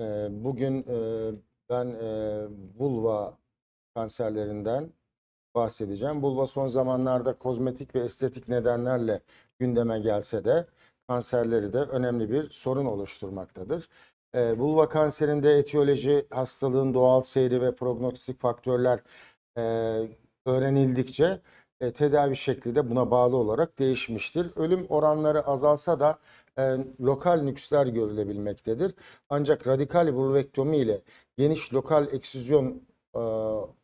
Ee, bugün e, ben e, vulva kanserlerinden bahsedeceğim. Vulva son zamanlarda kozmetik ve estetik nedenlerle gündeme gelse de kanserleri de önemli bir sorun oluşturmaktadır. E, vulva kanserinde etiyoloji, hastalığın doğal seyri ve prognostik faktörler e, öğrenildikçe e, tedavi şekli de buna bağlı olarak değişmiştir. Ölüm oranları azalsa da e, lokal nüksler görülebilmektedir. Ancak radikal vulvektomi ile geniş lokal eksizyon e,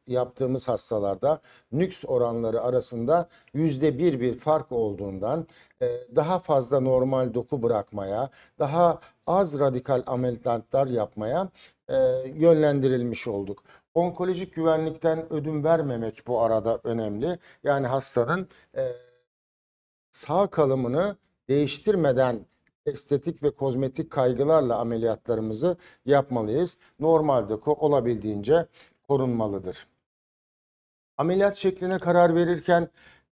yaptığımız hastalarda nüks oranları arasında yüzde bir bir fark olduğundan e, daha fazla normal doku bırakmaya, daha az radikal ameliyatlar yapmaya e, yönlendirilmiş olduk. Onkolojik güvenlikten ödün vermemek bu arada önemli. Yani hastanın e, sağ kalımını değiştirmeden estetik ve kozmetik kaygılarla ameliyatlarımızı yapmalıyız. Normalde olabildiğince korunmalıdır. Ameliyat şekline karar verirken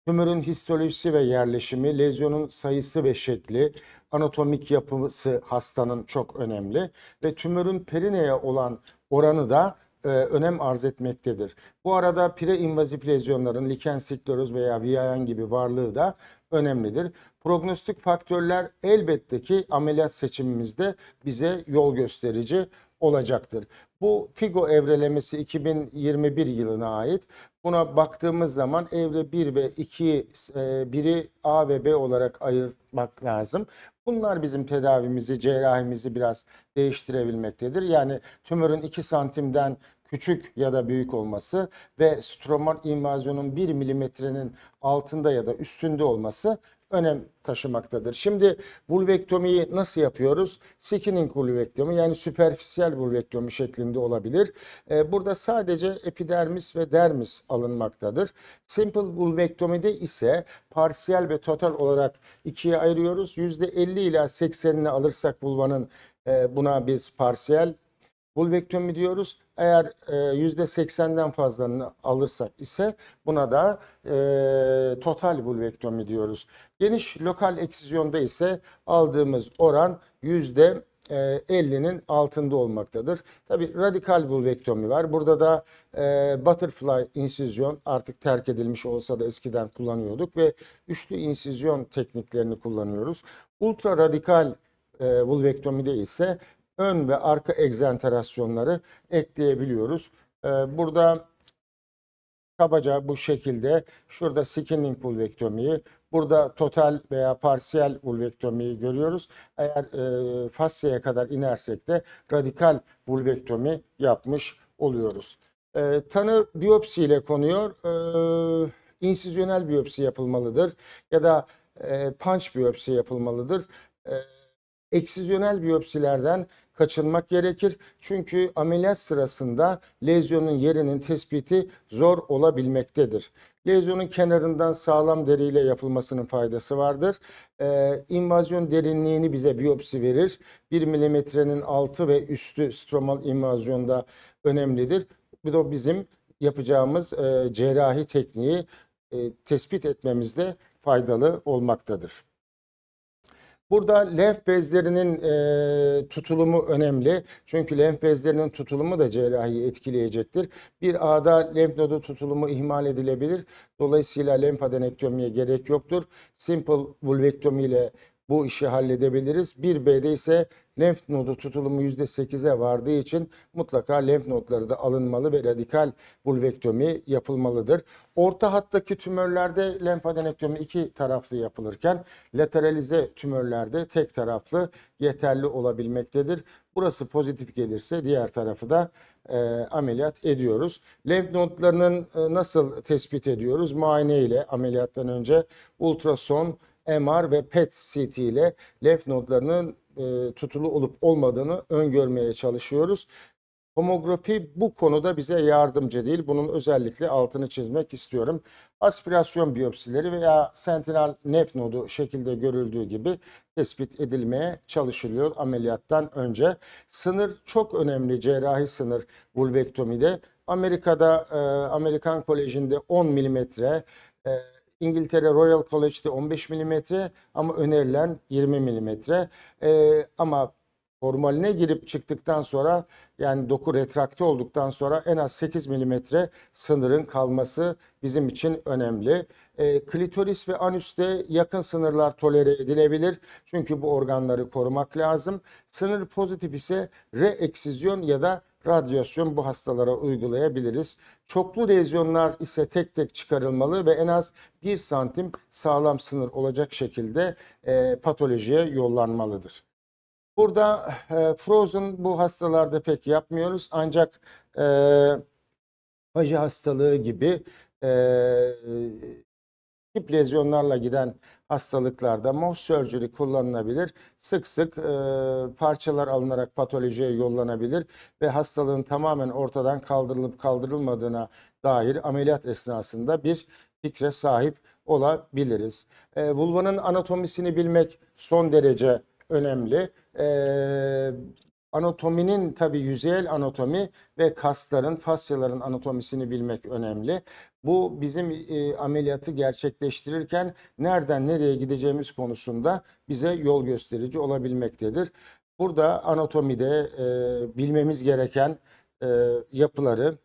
tümörün histolojisi ve yerleşimi, lezyonun sayısı ve şekli, anatomik yapısı hastanın çok önemli ve tümörün perineye olan oranı da e, önem arz etmektedir. Bu arada preinvazif lezyonların liken sikleroz veya viayen gibi varlığı da önemlidir. Prognostik faktörler elbette ki ameliyat seçimimizde bize yol gösterici olacaktır. Bu FIGO evrelemesi 2021 yılına ait. Buna baktığımız zaman evre 1 ve 2 e, biri A ve B olarak ayırmak lazım. Bunlar bizim tedavimizi, cerrahimizi biraz değiştirebilmektedir. Yani tümörün 2 santimden küçük ya da büyük olması ve stromal invazyonun 1 milimetrenin altında ya da üstünde olması önem taşımaktadır. Şimdi vulvektomiyi nasıl yapıyoruz? Skinning vulvektomi yani süperfisyel vulvektomi şeklinde olabilir. Ee, burada sadece epidermis ve dermis alınmaktadır. Simple vulvektomide ise parsiyel ve total olarak ikiye ayırıyoruz. %50 ila %80'ini alırsak vulvanın e, buna biz parsiyel Bulbektomi diyoruz. Eğer e, %80'den fazlasını alırsak ise buna da e, total bulbektomi diyoruz. Geniş lokal eksizyonda ise aldığımız oran yüzde 50'nin e, altında olmaktadır. Tabi radikal bulvektomi var. Burada da e, butterfly insizyon artık terk edilmiş olsa da eskiden kullanıyorduk ve üçlü insizyon tekniklerini kullanıyoruz. Ultra radikal e, vulvektomide ise ön ve arka egzenterasyonları ekleyebiliyoruz. Ee, burada kabaca bu şekilde şurada skinning pulvektomiyi, burada total veya parsiyel vulvektomiyi görüyoruz. Eğer e, kadar inersek de radikal vulvektomi yapmış oluyoruz. E, tanı biyopsi ile konuyor. E, biyopsi yapılmalıdır ya da e, punch biyopsi yapılmalıdır. E, eksizyonel biyopsilerden kaçınmak gerekir. Çünkü ameliyat sırasında lezyonun yerinin tespiti zor olabilmektedir. Lezyonun kenarından sağlam deriyle yapılmasının faydası vardır. Ee, invazyon derinliğini bize biyopsi verir. 1 milimetrenin altı ve üstü stromal invazyonda önemlidir. Bu da bizim yapacağımız e, cerrahi tekniği e, tespit etmemizde faydalı olmaktadır. Burada lenf bezlerinin e, tutulumu önemli. Çünkü lenf bezlerinin tutulumu da cerrahiyi etkileyecektir. Bir ağda lenf nodu tutulumu ihmal edilebilir. Dolayısıyla lenfadenektomiye gerek yoktur. Simple vulvektomi ile bu işi halledebiliriz. 1B'de ise lenf nodu tutulumu %8'e vardığı için mutlaka lenf nodları da alınmalı ve radikal vulvektomi yapılmalıdır. Orta hattaki tümörlerde lenfadenektomi iki taraflı yapılırken lateralize tümörlerde tek taraflı yeterli olabilmektedir. Burası pozitif gelirse diğer tarafı da e, ameliyat ediyoruz. Lenf nodlarının e, nasıl tespit ediyoruz? Muayene ile ameliyattan önce ultrason MR ve PET CT ile lef nodlarının e, tutulu olup olmadığını öngörmeye çalışıyoruz. Tomografi bu konuda bize yardımcı değil. Bunun özellikle altını çizmek istiyorum. Aspirasyon biyopsileri veya sentinel nef nodu şekilde görüldüğü gibi tespit edilmeye çalışılıyor ameliyattan önce. Sınır çok önemli cerrahi sınır vulvektomide. Amerika'da e, Amerikan Koleji'nde 10 milimetre, e, İngiltere Royal College'de 15 mm ama önerilen 20 mm. E, ama formaline girip çıktıktan sonra yani doku retrakte olduktan sonra en az 8 mm sınırın kalması bizim için önemli. E, klitoris ve anüste yakın sınırlar tolere edilebilir. Çünkü bu organları korumak lazım. Sınır pozitif ise re-eksizyon ya da radyasyon bu hastalara uygulayabiliriz. Çoklu lezyonlar ise tek tek çıkarılmalı ve en az 1 santim sağlam sınır olacak şekilde e, patolojiye yollanmalıdır. Burada e, Frozen bu hastalarda pek yapmıyoruz ancak e, acı hastalığı gibi e, tip lezyonlarla giden hastalıklarda moh sörcülü kullanılabilir. Sık sık e, parçalar alınarak patolojiye yollanabilir ve hastalığın tamamen ortadan kaldırılıp kaldırılmadığına dair ameliyat esnasında bir fikre sahip olabiliriz. E, vulvanın anatomisini bilmek son derece önemli. E, Anatominin tabi yüzeyel anatomi ve kasların, fasyaların anatomisini bilmek önemli. Bu bizim e, ameliyatı gerçekleştirirken nereden nereye gideceğimiz konusunda bize yol gösterici olabilmektedir. Burada anatomide e, bilmemiz gereken e, yapıları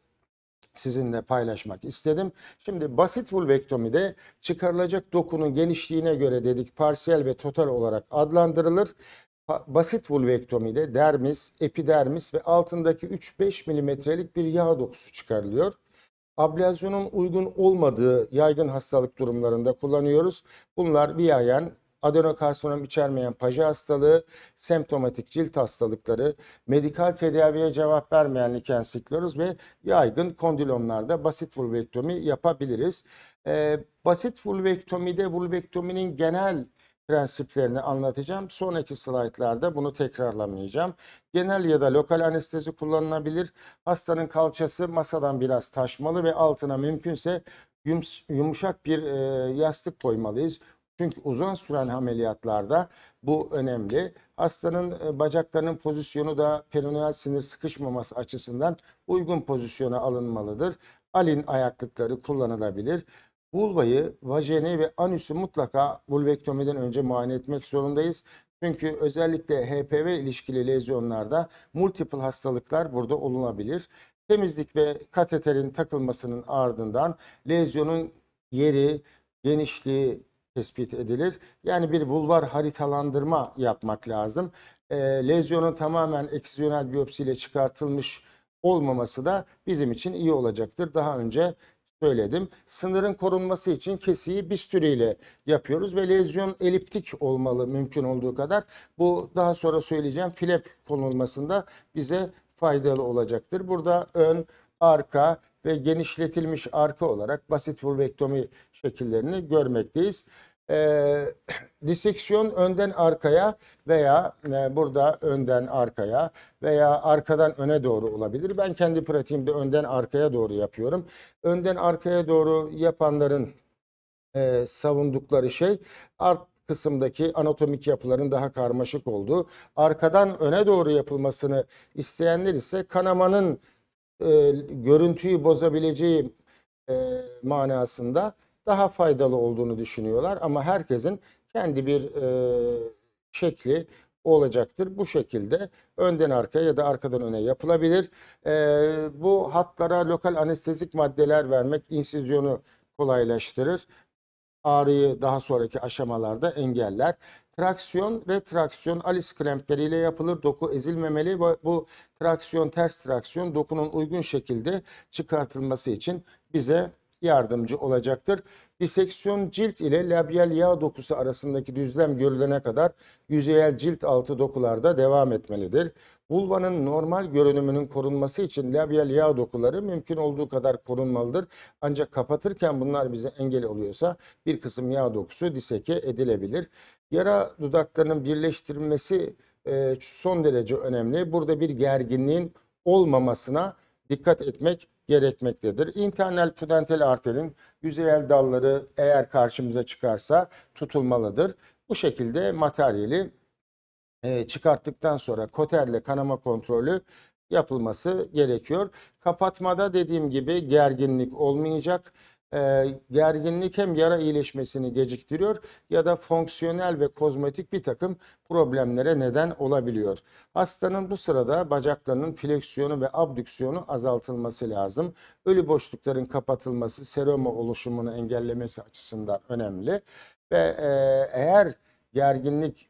sizinle paylaşmak istedim. Şimdi basit vulvektomide çıkarılacak dokunun genişliğine göre dedik parsiyel ve total olarak adlandırılır basit vulvektomide dermis, epidermis ve altındaki 3-5 milimetrelik bir yağ dokusu çıkarılıyor. Ablasyonun uygun olmadığı yaygın hastalık durumlarında kullanıyoruz. Bunlar bir viayen, adenokarsinom içermeyen paja hastalığı, semptomatik cilt hastalıkları, medikal tedaviye cevap vermeyen liken sikloz ve yaygın kondilomlarda basit vulvektomi yapabiliriz. Ee, basit vulvektomide vulvektominin genel prensiplerini anlatacağım. Sonraki slaytlarda bunu tekrarlamayacağım. Genel ya da lokal anestezi kullanılabilir. Hastanın kalçası masadan biraz taşmalı ve altına mümkünse yumuşak bir e, yastık koymalıyız. Çünkü uzun süren ameliyatlarda bu önemli. Hastanın e, bacaklarının pozisyonu da peroneal sinir sıkışmaması açısından uygun pozisyona alınmalıdır. Alin ayaklıkları kullanılabilir. Vulvayı, vajeni ve anüsü mutlaka vulvektomiden önce muayene etmek zorundayız. Çünkü özellikle HPV ilişkili lezyonlarda multiple hastalıklar burada olunabilir. Temizlik ve kateterin takılmasının ardından lezyonun yeri, genişliği tespit edilir. Yani bir vulvar haritalandırma yapmak lazım. E, lezyonun tamamen eksizyonel biyopsiyle çıkartılmış olmaması da bizim için iyi olacaktır. Daha önce söyledim. Sınırın korunması için kesiyi bistüriyle yapıyoruz ve lezyon eliptik olmalı mümkün olduğu kadar. Bu daha sonra söyleyeceğim filep konulmasında bize faydalı olacaktır. Burada ön, arka ve genişletilmiş arka olarak basit vulvektomi şekillerini görmekteyiz e, diseksiyon önden arkaya veya e, burada önden arkaya veya arkadan öne doğru olabilir. Ben kendi pratiğimde önden arkaya doğru yapıyorum. Önden arkaya doğru yapanların e, savundukları şey art kısımdaki anatomik yapıların daha karmaşık olduğu, arkadan öne doğru yapılmasını isteyenler ise kanamanın e, görüntüyü bozabileceği e, manasında daha faydalı olduğunu düşünüyorlar. Ama herkesin kendi bir e, şekli olacaktır. Bu şekilde önden arkaya ya da arkadan öne yapılabilir. E, bu hatlara lokal anestezik maddeler vermek insizyonu kolaylaştırır. Ağrıyı daha sonraki aşamalarda engeller. Traksiyon, retraksiyon, alis klempleriyle yapılır. Doku ezilmemeli. Bu traksiyon, ters traksiyon dokunun uygun şekilde çıkartılması için bize yardımcı olacaktır. Diseksiyon cilt ile labial yağ dokusu arasındaki düzlem görülene kadar yüzeyel cilt altı dokularda devam etmelidir. Vulvanın normal görünümünün korunması için labial yağ dokuları mümkün olduğu kadar korunmalıdır. Ancak kapatırken bunlar bize engel oluyorsa bir kısım yağ dokusu diseke edilebilir. Yara dudaklarının birleştirilmesi e, son derece önemli. Burada bir gerginliğin olmamasına dikkat etmek gerekmektedir. İnternal pudentel arterin yüzeyel dalları eğer karşımıza çıkarsa tutulmalıdır. Bu şekilde materyali e, çıkarttıktan sonra koterle kanama kontrolü yapılması gerekiyor. Kapatmada dediğim gibi gerginlik olmayacak e, gerginlik hem yara iyileşmesini geciktiriyor ya da fonksiyonel ve kozmetik bir takım problemlere neden olabiliyor. Hastanın bu sırada bacaklarının fleksiyonu ve abdüksiyonu azaltılması lazım. Ölü boşlukların kapatılması seroma oluşumunu engellemesi açısından önemli ve e, eğer gerginlik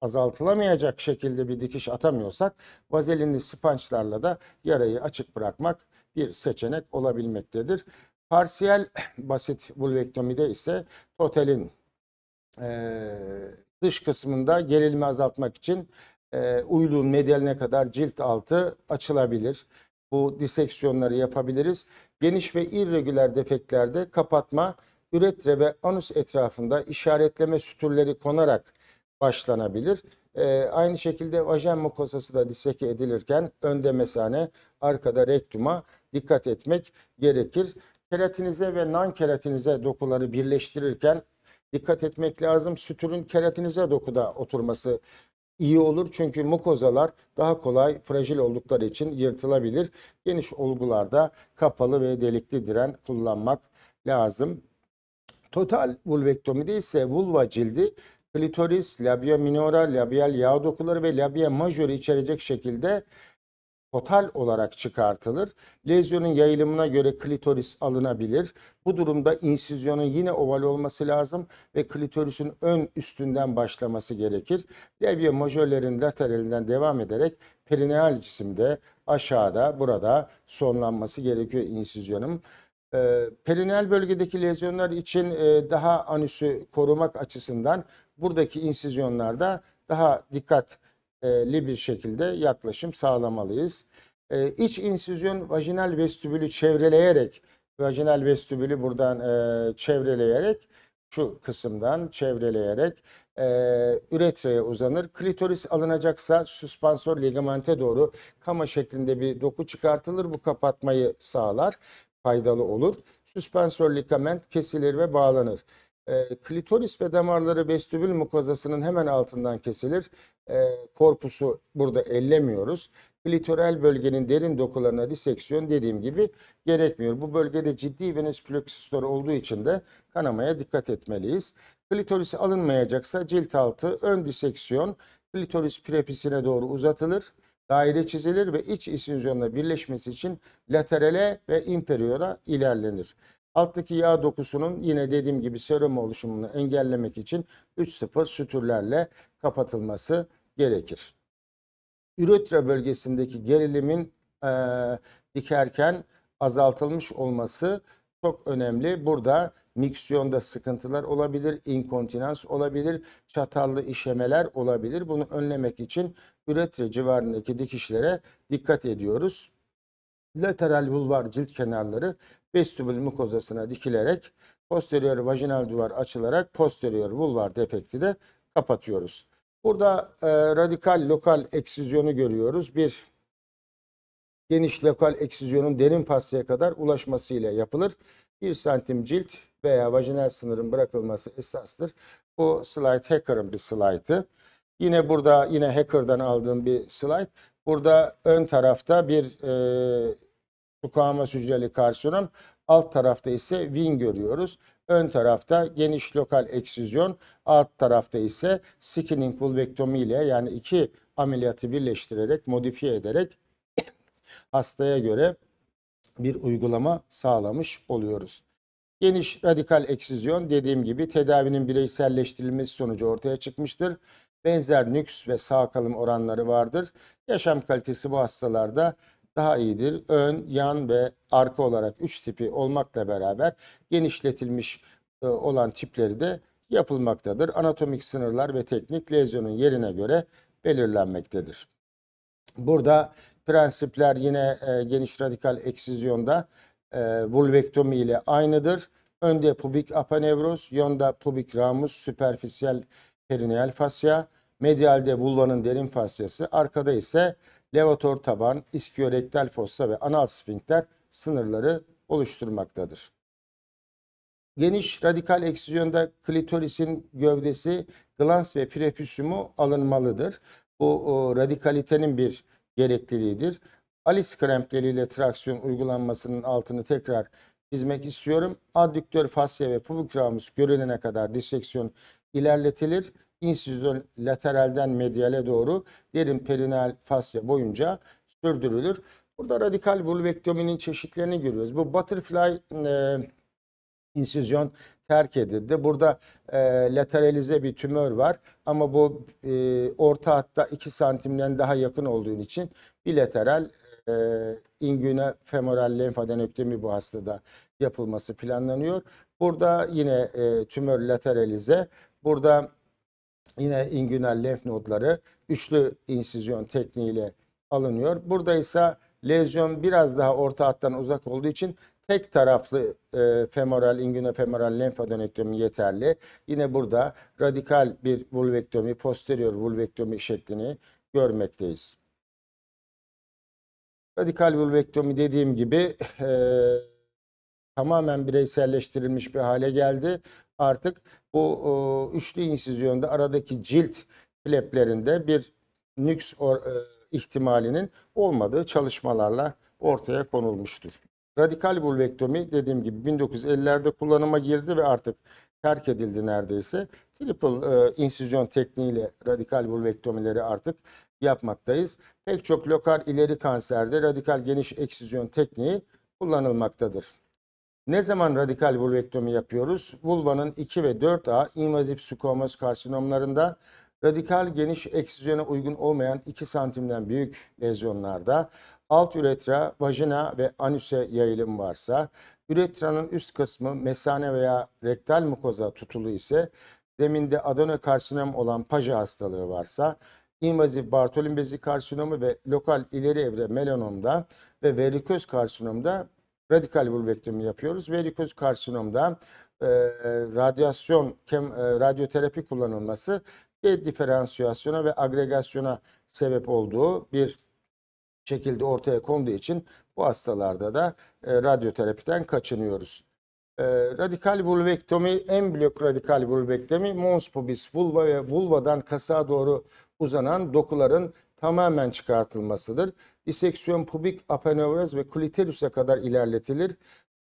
azaltılamayacak şekilde bir dikiş atamıyorsak vazelinli spançlarla da yarayı açık bırakmak bir seçenek olabilmektedir. Parsiyel basit vulvektomide ise totalin e, dış kısmında gerilimi azaltmak için e, uyluğun medyaline kadar cilt altı açılabilir. Bu diseksiyonları yapabiliriz. Geniş ve irregüler defeklerde kapatma, üretre ve anus etrafında işaretleme sütürleri konarak başlanabilir. E, aynı şekilde vajen mukozası da diseke edilirken önde mesane, arkada rektuma dikkat etmek gerekir keratinize ve nan keratinize dokuları birleştirirken dikkat etmek lazım. Sütürün keratinize dokuda oturması iyi olur çünkü mukozalar daha kolay fragil oldukları için yırtılabilir. Geniş olgularda kapalı ve delikli diren kullanmak lazım. Total vulvektomide ise vulva cildi klitoris, labia minora, labial yağ dokuları ve labia majori içerecek şekilde total olarak çıkartılır. Lezyonun yayılımına göre klitoris alınabilir. Bu durumda insizyonun yine oval olması lazım ve klitorisin ön üstünden başlaması gerekir. Levye majörlerin lateralinden devam ederek perineal cisimde aşağıda burada sonlanması gerekiyor insizyonun. E, perineal bölgedeki lezyonlar için e, daha anüsü korumak açısından buradaki insizyonlarda daha dikkat e, li bir şekilde yaklaşım sağlamalıyız. E, iç insüzyon vajinal vestibülü çevreleyerek, vajinal vestibülü buradan e, çevreleyerek, şu kısımdan çevreleyerek e, üretreye uzanır. Klitoris alınacaksa süspansör ligamente doğru kama şeklinde bir doku çıkartılır. Bu kapatmayı sağlar, faydalı olur. Süspansör ligament kesilir ve bağlanır. E, klitoris ve damarları vestibül mukozasının hemen altından kesilir. E, korpusu burada ellemiyoruz. Klitoral bölgenin derin dokularına diseksiyon dediğim gibi gerekmiyor. Bu bölgede ciddi venöz pleksistörü olduğu için de kanamaya dikkat etmeliyiz. Klitoris alınmayacaksa cilt altı ön diseksiyon klitoris prepisine doğru uzatılır. Daire çizilir ve iç isinziyonla birleşmesi için laterale ve imperiora ilerlenir. Alttaki yağ dokusunun yine dediğim gibi serum oluşumunu engellemek için 3-0 sütürlerle kapatılması gerekir. Üretra bölgesindeki gerilimin e, dikerken azaltılmış olması çok önemli. Burada miksiyonda sıkıntılar olabilir, inkontinans olabilir, çatallı işemeler olabilir. Bunu önlemek için üretre civarındaki dikişlere dikkat ediyoruz. Lateral vulvar cilt kenarları vestibül mukozasına dikilerek posterior vajinal duvar açılarak posterior vulvar defekti de kapatıyoruz. Burada e, radikal lokal eksizyonu görüyoruz. Bir geniş lokal eksizyonun derin fasya kadar ulaşmasıyla yapılır. 1 santim cilt veya vajinal sınırın bırakılması esastır. Bu slide Hacker'ın bir slaytı. Yine burada yine Hacker'dan aldığım bir slide. Burada ön tarafta bir e, mukavemes hücreli karsinom. Alt tarafta ise Win görüyoruz. Ön tarafta geniş lokal eksizyon, alt tarafta ise skinning vulvektomi ile yani iki ameliyatı birleştirerek, modifiye ederek hastaya göre bir uygulama sağlamış oluyoruz. Geniş radikal eksizyon dediğim gibi tedavinin bireyselleştirilmesi sonucu ortaya çıkmıştır. Benzer nüks ve sağ kalım oranları vardır. Yaşam kalitesi bu hastalarda daha iyidir. Ön, yan ve arka olarak 3 tipi olmakla beraber genişletilmiş e, olan tipleri de yapılmaktadır. Anatomik sınırlar ve teknik lezyonun yerine göre belirlenmektedir. Burada prensipler yine e, geniş radikal eksizyonda e, vulvektomi ile aynıdır. Önde pubik apanevros, yonda pubik ramus, süperfisiyel perineal fasya, medialde vulvanın derin fasyası, arkada ise levator taban, iskiorektal fossa ve anal sfinkter sınırları oluşturmaktadır. Geniş radikal eksizyonda klitorisin gövdesi, glans ve prefüsumu alınmalıdır. Bu o, radikalitenin bir gerekliliğidir. Alice krempleriyle traksiyon uygulanmasının altını tekrar çizmek istiyorum. Addüktör fasya ve ramus görülene kadar diseksiyon ilerletilir insizyon lateralden mediale doğru derin perinal fasya boyunca sürdürülür. Burada radikal vulvektominin çeşitlerini görüyoruz. Bu butterfly e, insizyon terk edildi. Burada e, lateralize bir tümör var ama bu e, orta hatta 2 santimden daha yakın olduğun için bilateral e, ingüne femoral lenfadenöktemi bu hastada yapılması planlanıyor. Burada yine e, tümör lateralize. Burada Yine ingünal lenf nodları üçlü insizyon tekniğiyle alınıyor. Burada ise lezyon biraz daha orta hattan uzak olduğu için tek taraflı e, femoral, inguinofemoral lenfadönektomi yeterli. Yine burada radikal bir vulvektomi, posterior vulvektomi şeklini görmekteyiz. Radikal vulvektomi dediğim gibi e, tamamen bireyselleştirilmiş bir hale geldi. Artık bu e, üçlü insizyonda aradaki cilt fleplerinde bir nüks or, e, ihtimalinin olmadığı çalışmalarla ortaya konulmuştur. Radikal vulvektomi dediğim gibi 1950'lerde kullanıma girdi ve artık terk edildi neredeyse. Triple e, insizyon tekniğiyle radikal vulvektomileri artık yapmaktayız. Pek çok lokal ileri kanserde radikal geniş eksizyon tekniği kullanılmaktadır. Ne zaman radikal vulvektomi yapıyoruz? Vulvanın 2 ve 4A invazif squamous karsinomlarında radikal geniş eksizyona uygun olmayan 2 santimden büyük lezyonlarda alt üretra, vajina ve anüse yayılım varsa, üretranın üst kısmı mesane veya rektal mukoza tutulu ise, zeminde adenokarsinom olan paja hastalığı varsa, invazif Bartolin bezi karsinomu ve lokal ileri evre melanomda ve veriköz karsinomda radikal vulvektomi yapıyoruz. Verikoz karsinomda e, radyasyon, kem, e, radyoterapi kullanılması ve diferansiyasyona ve agregasyona sebep olduğu bir şekilde ortaya konduğu için bu hastalarda da e, radyoterapiden kaçınıyoruz. E, radikal vulvektomi, en blok radikal vulvektomi, mons pubis vulva ve vulvadan kasa doğru uzanan dokuların tamamen çıkartılmasıdır. Diseksiyon pubik apanövrez ve kliterüse kadar ilerletilir.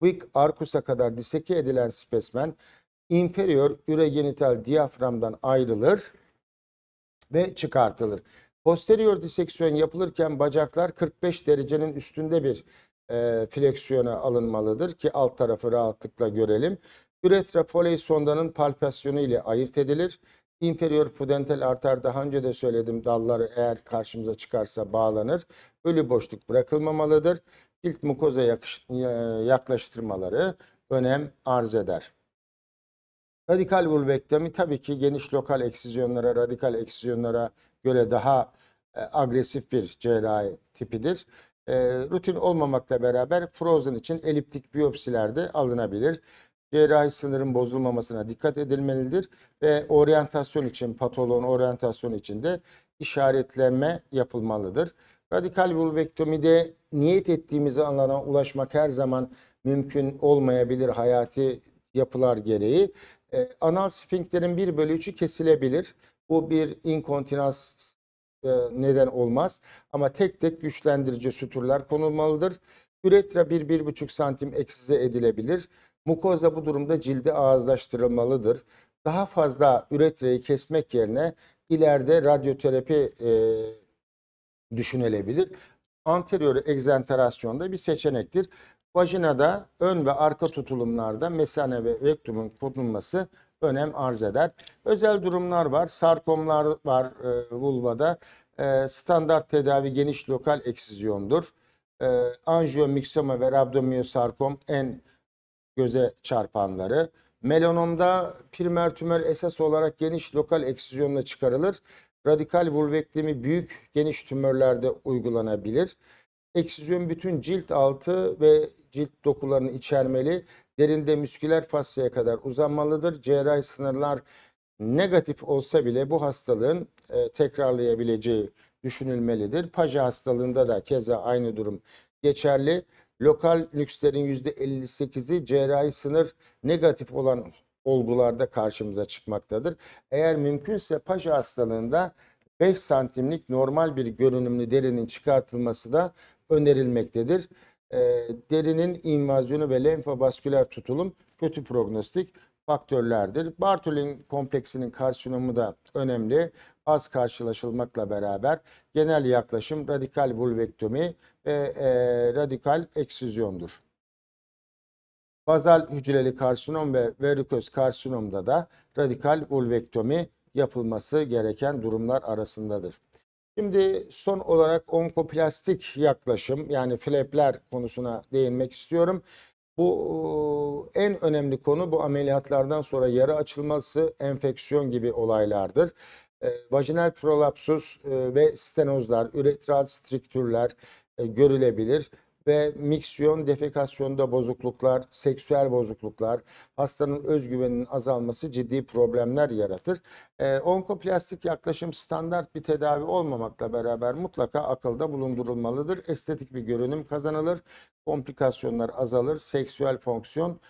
Pubik arkusa kadar diseke edilen spesmen inferior üregenital diyaframdan ayrılır ve çıkartılır. Posterior diseksiyon yapılırken bacaklar 45 derecenin üstünde bir e, fleksiyona alınmalıdır ki alt tarafı rahatlıkla görelim. Üretra foley sondanın palpasyonu ile ayırt edilir inferior pudental arter daha önce de söyledim dalları eğer karşımıza çıkarsa bağlanır. Ölü boşluk bırakılmamalıdır. İlk mukoza yakış, yaklaştırmaları önem arz eder. Radikal vulvektomi tabii ki geniş lokal eksizyonlara, radikal eksizyonlara göre daha e, agresif bir cerrahi tipidir. E, rutin olmamakla beraber frozen için eliptik de alınabilir cerrahi sınırın bozulmamasına dikkat edilmelidir ve oryantasyon için patoloğun oryantasyonu için de işaretlenme yapılmalıdır. Radikal vulvektomide niyet ettiğimiz alana ulaşmak her zaman mümkün olmayabilir hayati yapılar gereği. E, anal sfinkterin 1 bölü 3'ü kesilebilir. Bu bir inkontinans e, neden olmaz. Ama tek tek güçlendirici sütürler konulmalıdır. Üretra 1-1,5 santim eksize edilebilir. Mukoza bu durumda cildi ağızlaştırılmalıdır. Daha fazla üretreyi kesmek yerine ileride radyoterapi e, düşünülebilir. Anterior egzenterasyonda bir seçenektir. Vajinada ön ve arka tutulumlarda mesane ve rektumun korunması önem arz eder. Özel durumlar var. Sarkomlar var e, vulvada. E, standart tedavi geniş lokal eksizyondur. E, anjiyomiksoma ve rabdomiyosarkom en göze çarpanları. Melanomda primer tümör esas olarak geniş lokal eksizyonla çıkarılır. Radikal vulveklemi büyük geniş tümörlerde uygulanabilir. Eksizyon bütün cilt altı ve cilt dokularını içermeli. Derinde müsküler fasyaya kadar uzanmalıdır. Cerrahi sınırlar negatif olsa bile bu hastalığın e, tekrarlayabileceği düşünülmelidir. Paja hastalığında da keza aynı durum geçerli. Lokal lükslerin %58'i cerrahi sınır negatif olan olgularda karşımıza çıkmaktadır. Eğer mümkünse paşa hastalığında 5 santimlik normal bir görünümlü derinin çıkartılması da önerilmektedir. Ee, derinin invazyonu ve lenfovasküler tutulum kötü prognostik faktörlerdir. Bartolin kompleksinin karsinomu da önemli az karşılaşılmakla beraber genel yaklaşım radikal vulvektomi ve e, radikal eksüzyondur. Bazal hücreli karsinom ve verikos karsinomda da radikal vulvektomi yapılması gereken durumlar arasındadır. Şimdi son olarak onkoplastik yaklaşım yani flepler konusuna değinmek istiyorum. Bu e, en önemli konu bu ameliyatlardan sonra yara açılması, enfeksiyon gibi olaylardır. Ee, vajinal prolapsus e, ve stenozlar, üretral striktürler e, görülebilir ve miksiyon, defekasyonda bozukluklar, seksüel bozukluklar, hastanın özgüveninin azalması ciddi problemler yaratır. E, onkoplastik yaklaşım standart bir tedavi olmamakla beraber mutlaka akılda bulundurulmalıdır. Estetik bir görünüm kazanılır, komplikasyonlar azalır, seksüel fonksiyon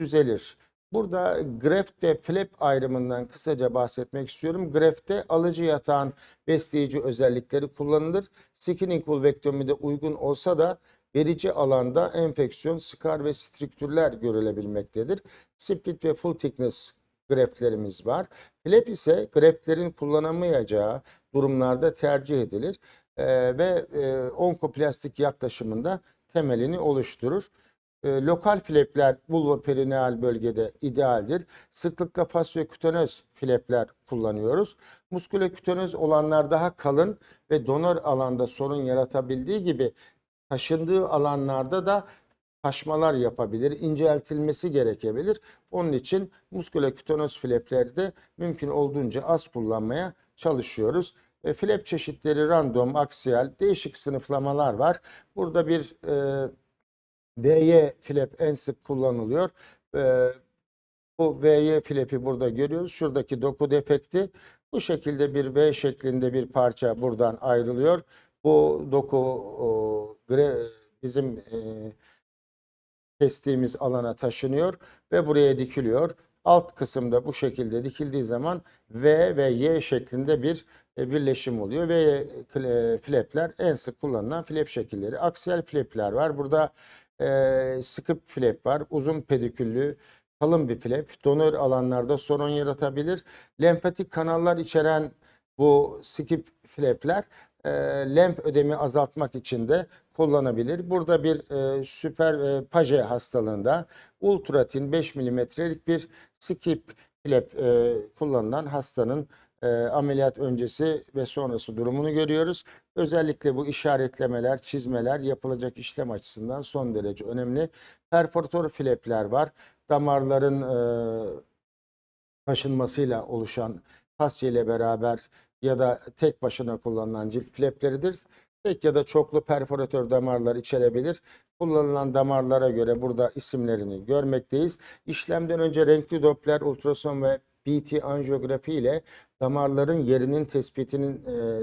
düzelir. Burada grefte flap ayrımından kısaca bahsetmek istiyorum. Grefte alıcı yatağın besleyici özellikleri kullanılır. Skinning kulvektomide uygun olsa da verici alanda enfeksiyon, skar ve strüktürler görülebilmektedir. Split ve full thickness greflerimiz var. Flap ise greflerin kullanamayacağı durumlarda tercih edilir ee, ve e, onkoplastik yaklaşımında temelini oluşturur. E, lokal flepler vulvoperineal bölgede idealdir. Sıklıkla fasyokütenöz filepler kullanıyoruz. Muskulokütenöz olanlar daha kalın ve donör alanda sorun yaratabildiği gibi taşındığı alanlarda da taşmalar yapabilir, inceltilmesi gerekebilir. Onun için muskulokütenöz flepleri de mümkün olduğunca az kullanmaya çalışıyoruz. E, flap çeşitleri random, aksiyel, değişik sınıflamalar var. Burada bir e, VY flap en sık kullanılıyor. Ee, bu VY flap'i burada görüyoruz. Şuradaki doku defekti. Bu şekilde bir V şeklinde bir parça buradan ayrılıyor. Bu doku o, bizim e, kestiğimiz alana taşınıyor ve buraya dikiliyor. Alt kısımda bu şekilde dikildiği zaman V ve Y şeklinde bir e, birleşim oluyor ve flapler en sık kullanılan flap şekilleri. Aksiyel flapler var. Burada e, sıkı flap var. Uzun pediküllü kalın bir flap. Donör alanlarda sorun yaratabilir. Lenfatik kanallar içeren bu skip flapler e, lenf ödemi azaltmak için de kullanabilir. Burada bir e, süper e, paje hastalığında ultratin 5 milimetrelik bir skip flap e, kullanılan hastanın e, ameliyat öncesi ve sonrası durumunu görüyoruz. Özellikle bu işaretlemeler, çizmeler yapılacak işlem açısından son derece önemli. Perforator flepler var. Damarların e, taşınmasıyla oluşan fasya ile beraber ya da tek başına kullanılan cilt flepleridir. Tek ya da çoklu perforatör damarlar içerebilir. Kullanılan damarlara göre burada isimlerini görmekteyiz. İşlemden önce renkli doppler, ultrason ve BT anjiyografi ile damarların yerinin tespitinin e,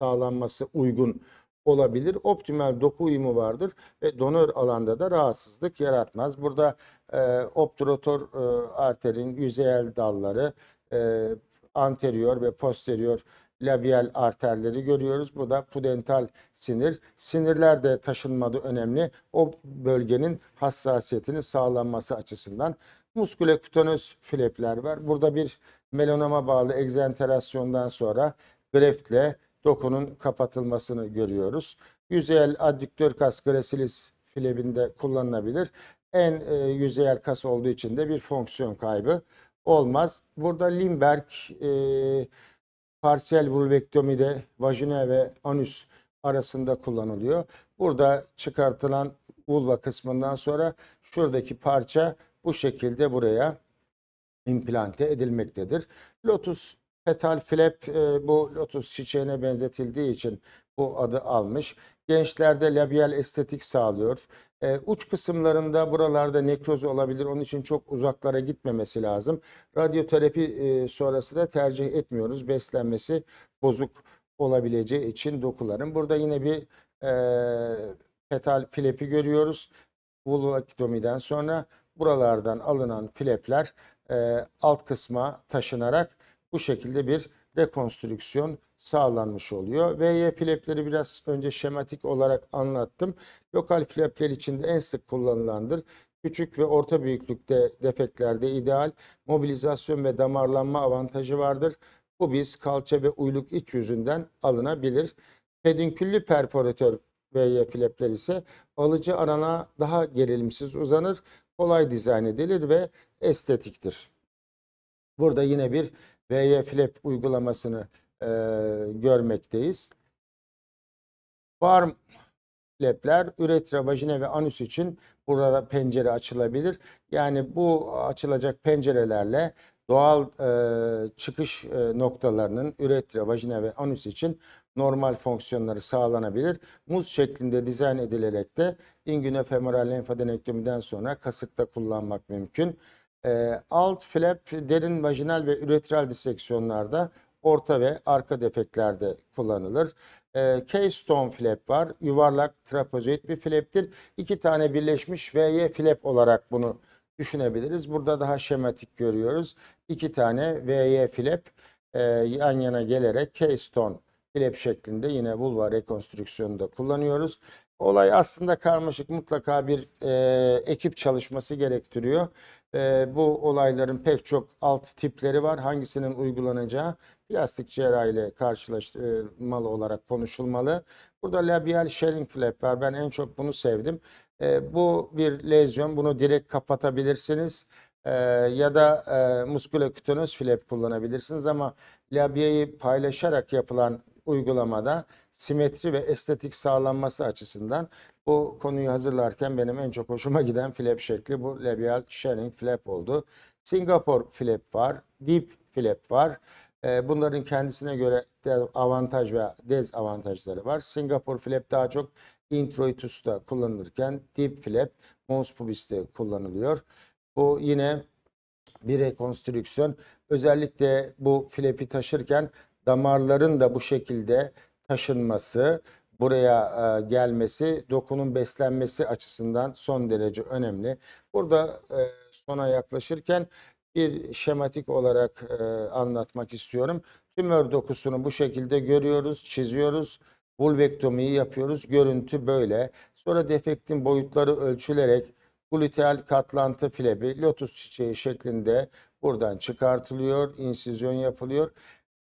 sağlanması uygun olabilir. Optimal doku uyumu vardır ve donör alanda da rahatsızlık yaratmaz. Burada e, obturator e, arterin yüzeyel dalları, e, anterior ve posterior labial arterleri görüyoruz. Bu da pudental sinir. Sinirler de taşınmadı önemli. O bölgenin hassasiyetini sağlanması açısından muskulokütönöz filepler var. Burada bir melanoma bağlı egzenterasyondan sonra greftle dokunun kapatılmasını görüyoruz. Yüzeyel addüktör kas gresilis filebinde kullanılabilir. En e, yüzeyel kas olduğu için de bir fonksiyon kaybı olmaz. Burada Limberg e, parsiyel de vajina ve anüs arasında kullanılıyor. Burada çıkartılan vulva kısmından sonra şuradaki parça bu şekilde buraya implante edilmektedir. Lotus petal flap e, bu lotus çiçeğine benzetildiği için bu adı almış. Gençlerde labial estetik sağlıyor. E, uç kısımlarında buralarda nekroz olabilir. Onun için çok uzaklara gitmemesi lazım. Radyoterapi e, sonrası da tercih etmiyoruz. Beslenmesi bozuk olabileceği için dokuların. Burada yine bir e, petal flapi görüyoruz. Vulvaktomiden sonra buralardan alınan filepler e, alt kısma taşınarak bu şekilde bir rekonstrüksiyon sağlanmış oluyor. VY filepleri biraz önce şematik olarak anlattım. Lokal filepler içinde en sık kullanılandır. Küçük ve orta büyüklükte defeklerde ideal mobilizasyon ve damarlanma avantajı vardır. Bu biz kalça ve uyluk iç yüzünden alınabilir. Pedünküllü perforatör VY flapler ise alıcı arana daha gerilimsiz uzanır kolay dizayn edilir ve estetiktir. Burada yine bir VY Flap uygulamasını e, görmekteyiz. Farm Flapler üretra, vajine ve anüs için burada pencere açılabilir. Yani bu açılacak pencerelerle doğal e, çıkış e, noktalarının üretra, vajine ve anüs için normal fonksiyonları sağlanabilir. Muz şeklinde dizayn edilerek de ingunofemoral lenfadenektomiden sonra kasıkta kullanmak mümkün. E, alt flap derin vajinal ve üretral diseksiyonlarda orta ve arka defeklerde kullanılır. E, keystone flap var. Yuvarlak trapezoid bir flaptir. İki tane birleşmiş V-Y flap olarak bunu düşünebiliriz. Burada daha şematik görüyoruz. İki tane V-Y flap e, yan yana gelerek keystone klep şeklinde yine bulvar rekonstrüksiyonunda kullanıyoruz. Olay aslında karmaşık mutlaka bir e, ekip çalışması gerektiriyor. E, bu olayların pek çok alt tipleri var. Hangisinin uygulanacağı plastik cerrahi ile karşılaştırmalı olarak konuşulmalı. Burada labial sharing flap var. Ben en çok bunu sevdim. E, bu bir lezyon. Bunu direkt kapatabilirsiniz. E, ya da e, muskulokütönöz flap kullanabilirsiniz ama labiyayı paylaşarak yapılan uygulamada simetri ve estetik sağlanması açısından bu konuyu hazırlarken benim en çok hoşuma giden flap şekli bu labial sharing flap oldu. Singapore flap var, deep flap var. Ee, bunların kendisine göre avantaj ve dezavantajları var. Singapore flap daha çok introitus'ta kullanılırken deep flap mons pubis'te kullanılıyor. Bu yine bir rekonstrüksiyon. Özellikle bu flapi taşırken damarların da bu şekilde taşınması, buraya e, gelmesi, dokunun beslenmesi açısından son derece önemli. Burada e, sona yaklaşırken bir şematik olarak e, anlatmak istiyorum. Tümör dokusunu bu şekilde görüyoruz, çiziyoruz. Vulvektomiyi yapıyoruz. Görüntü böyle. Sonra defektin boyutları ölçülerek gluteal katlantı filebi, lotus çiçeği şeklinde buradan çıkartılıyor, insizyon yapılıyor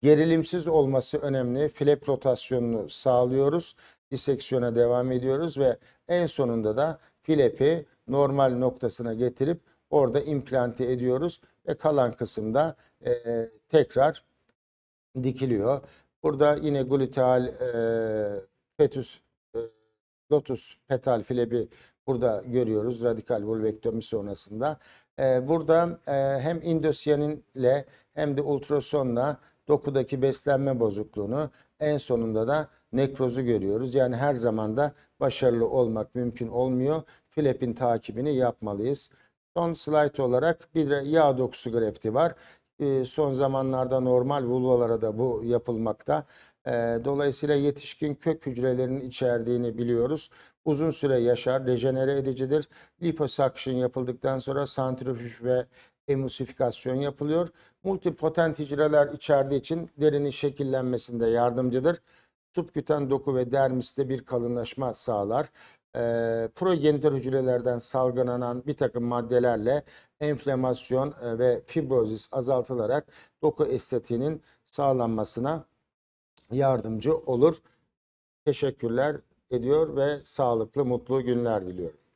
Gerilimsiz olması önemli. Flap rotasyonunu sağlıyoruz. Diseksiyona devam ediyoruz ve en sonunda da flapi normal noktasına getirip orada implanti ediyoruz ve kalan kısımda e, tekrar dikiliyor. Burada yine gluteal e, fetüs e, lotus petal filebi burada görüyoruz radikal vulvektomi sonrasında. E, burada e, hem indosyaninle hem de ultrasonla dokudaki beslenme bozukluğunu en sonunda da nekrozu görüyoruz. Yani her zaman da başarılı olmak mümkün olmuyor. Filipin takibini yapmalıyız. Son slayt olarak bir yağ dokusu grefti var. Ee, son zamanlarda normal vulvalara da bu yapılmakta. Ee, dolayısıyla yetişkin kök hücrelerinin içerdiğini biliyoruz. Uzun süre yaşar, rejenere edicidir. Liposuction yapıldıktan sonra santrifüj ve emulsifikasyon yapılıyor. Multipotent hücreler içerdiği için derinin şekillenmesinde yardımcıdır. Subküten doku ve dermiste bir kalınlaşma sağlar. E, ee, progenitör hücrelerden salgılanan bir takım maddelerle enflamasyon e, ve fibrozis azaltılarak doku estetiğinin sağlanmasına yardımcı olur. Teşekkürler ediyor ve sağlıklı mutlu günler diliyorum.